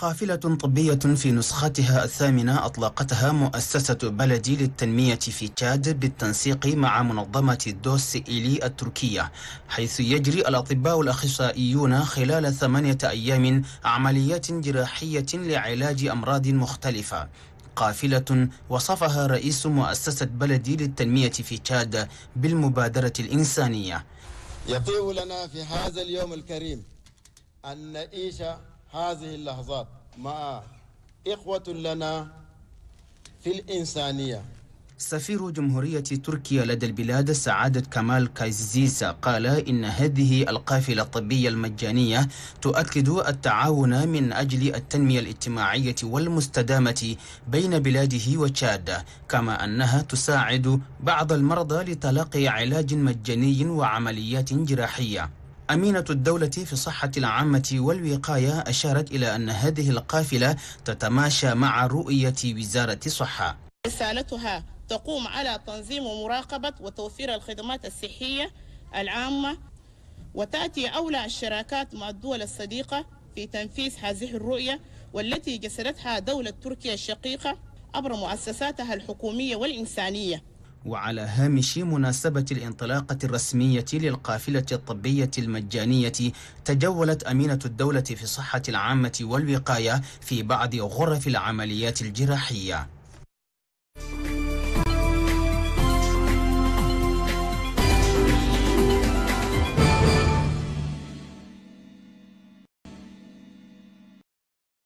قافلة طبية في نسختها الثامنة أطلقتها مؤسسة بلدي للتنمية في تشاد بالتنسيق مع منظمة الدوس إيلي التركية حيث يجري الأطباء الأخصائيون خلال ثمانية أيام عمليات جراحية لعلاج أمراض مختلفة قافلة وصفها رئيس مؤسسة بلدي للتنمية في تشاد بالمبادرة الإنسانية يطيب لنا في هذا اليوم الكريم أن نعيش هذه اللحظات مع إخوة لنا في الإنسانية سفير جمهورية تركيا لدى البلاد سعادة كمال كايزيسا قال إن هذه القافلة الطبية المجانية تؤكد التعاون من أجل التنمية الاجتماعية والمستدامة بين بلاده وتشاد كما أنها تساعد بعض المرضى لتلقي علاج مجاني وعمليات جراحية أمينة الدولة في الصحة العامة والوقاية أشارت إلى أن هذه القافلة تتماشى مع رؤية وزارة الصحة رسالتها تقوم على تنظيم ومراقبة وتوفير الخدمات الصحية العامة وتأتي أولى الشراكات مع الدول الصديقة في تنفيذ هذه الرؤية والتي جسدتها دولة تركيا الشقيقة عبر مؤسساتها الحكومية والإنسانية وعلى هامش مناسبة الانطلاقة الرسمية للقافلة الطبية المجانية تجولت أمينة الدولة في الصحة العامة والوقاية في بعض غرف العمليات الجراحية